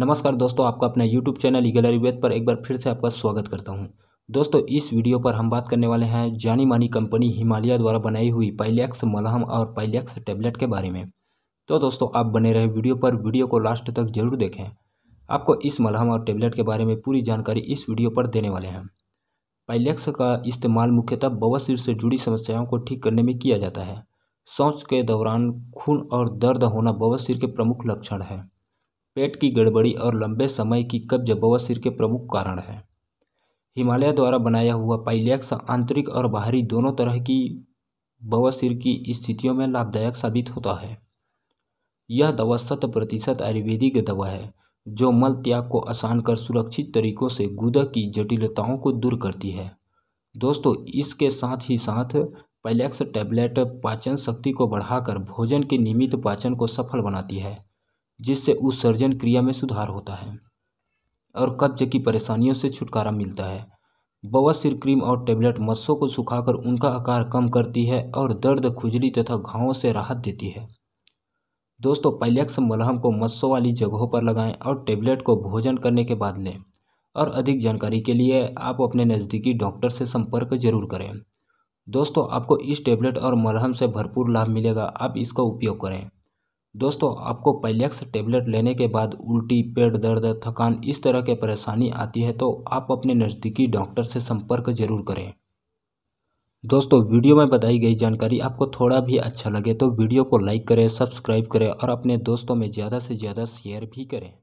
नमस्कार दोस्तों आपका अपना यूट्यूब चैनल गैलरी वेद पर एक बार फिर से आपका स्वागत करता हूं दोस्तों इस वीडियो पर हम बात करने वाले हैं जानी मानी कंपनी हिमालय द्वारा बनाई हुई पाइलैक्स मलहम और पाइलैक्स टैबलेट के बारे में तो दोस्तों आप बने रहे वीडियो पर वीडियो को लास्ट तक जरूर देखें आपको इस मलहम और टेबलेट के बारे में पूरी जानकारी इस वीडियो पर देने वाले हैं पाइलैक्स का इस्तेमाल मुख्यतः बवासीर से जुड़ी समस्याओं को ठीक करने में किया जाता है शौच के दौरान खून और दर्द होना बवासीर के प्रमुख लक्षण है पेट की गड़बड़ी और लंबे समय की कब्ज बवासीर के प्रमुख कारण हैं हिमालय द्वारा बनाया हुआ पाइलैक्स आंतरिक और बाहरी दोनों तरह की बवासीर की स्थितियों में लाभदायक साबित होता है यह दवा शत प्रतिशत आयुर्वेदिक दवा है जो मल त्याग को आसान कर सुरक्षित तरीकों से गुदा की जटिलताओं को दूर करती है दोस्तों इसके साथ ही साथ पैलेक्स टैबलेट पाचन शक्ति को बढ़ाकर भोजन के नियमित पाचन को सफल बनाती है जिससे उत्सर्जन क्रिया में सुधार होता है और कब्ज की परेशानियों से छुटकारा मिलता है बवासीर क्रीम और टेबलेट मस्सों को सुखाकर उनका आकार कम करती है और दर्द खुजली तथा घावों से राहत देती है दोस्तों पैलेक्स मलहम को मस्सों वाली जगहों पर लगाएं और टेबलेट को भोजन करने के बाद लें और अधिक जानकारी के लिए आप अपने नज़दीकी डॉक्टर से संपर्क जरूर करें दोस्तों आपको इस टेबलेट और मलहम से भरपूर लाभ मिलेगा आप इसका उपयोग करें दोस्तों आपको पैलेक्स टेबलेट लेने के बाद उल्टी पेट दर्द थकान इस तरह के परेशानी आती है तो आप अपने नज़दीकी डॉक्टर से संपर्क जरूर करें दोस्तों वीडियो में बताई गई जानकारी आपको थोड़ा भी अच्छा लगे तो वीडियो को लाइक करें सब्सक्राइब करें और अपने दोस्तों में ज़्यादा से ज़्यादा शेयर भी करें